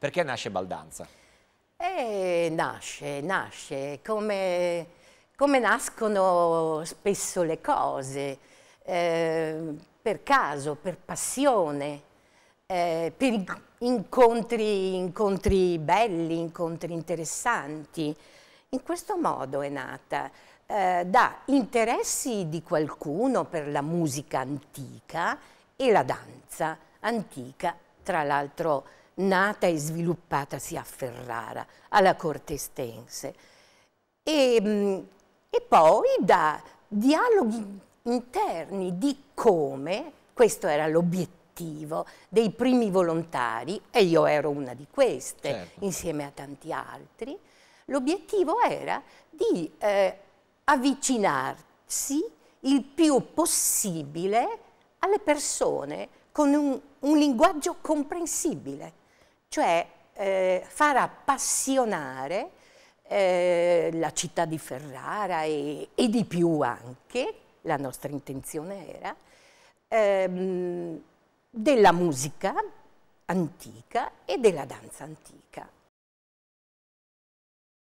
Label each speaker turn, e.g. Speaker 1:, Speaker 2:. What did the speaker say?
Speaker 1: Perché nasce Baldanza? Eh, nasce, nasce come, come, nascono spesso le cose, eh, per caso, per passione, eh, per incontri, incontri belli, incontri interessanti. In questo modo è nata, eh, da interessi di qualcuno per la musica antica e la danza antica, tra l'altro nata e sviluppatasi a Ferrara, alla corte estense. E, mm, e poi da dialoghi interni di come, questo era l'obiettivo, dei primi volontari, e io ero una di queste, certo. insieme a tanti altri, l'obiettivo era di eh, avvicinarsi il più possibile alle persone con un, un linguaggio comprensibile cioè eh, far appassionare eh, la città di Ferrara e, e, di più anche, la nostra intenzione era, ehm, della musica antica e della danza antica.